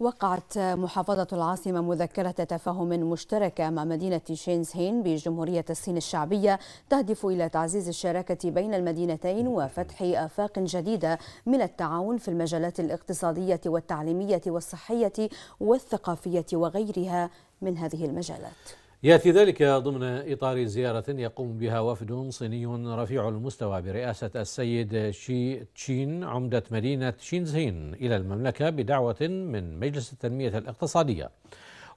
وقعت محافظة العاصمة مذكرة تفاهم مشتركة مع مدينة شينزهين بجمهورية الصين الشعبية تهدف إلى تعزيز الشراكة بين المدينتين وفتح آفاق جديدة من التعاون في المجالات الاقتصادية والتعليمية والصحية والثقافية وغيرها من هذه المجالات ياتي ذلك ضمن اطار زياره يقوم بها وفد صيني رفيع المستوى برئاسه السيد شي تشين عمده مدينه شينزهين الى المملكه بدعوه من مجلس التنميه الاقتصاديه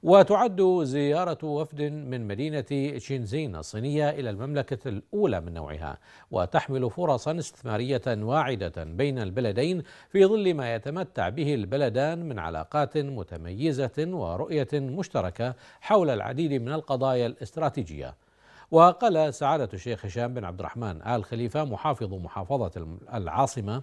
وتعد زيارة وفد من مدينة شينزين الصينية إلى المملكة الأولى من نوعها وتحمل فرصا استثمارية واعدة بين البلدين في ظل ما يتمتع به البلدان من علاقات متميزة ورؤية مشتركة حول العديد من القضايا الاستراتيجية وقال سعادة الشيخ هشام بن عبد الرحمن آل خليفة محافظ محافظة العاصمة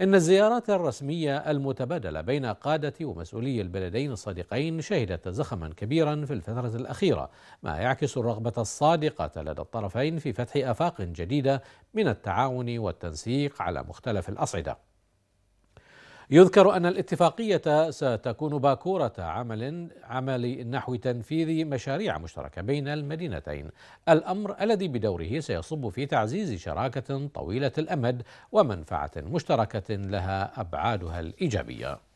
إن الزيارات الرسمية المتبادلة بين قادة ومسؤولي البلدين الصادقين شهدت زخما كبيرا في الفترة الأخيرة ما يعكس الرغبة الصادقة لدى الطرفين في فتح آفاق جديدة من التعاون والتنسيق على مختلف الأصعدة يذكر أن الاتفاقية ستكون باكورة عمل عمل نحو تنفيذ مشاريع مشتركة بين المدينتين الأمر الذي بدوره سيصب في تعزيز شراكة طويلة الأمد ومنفعة مشتركة لها أبعادها الإيجابية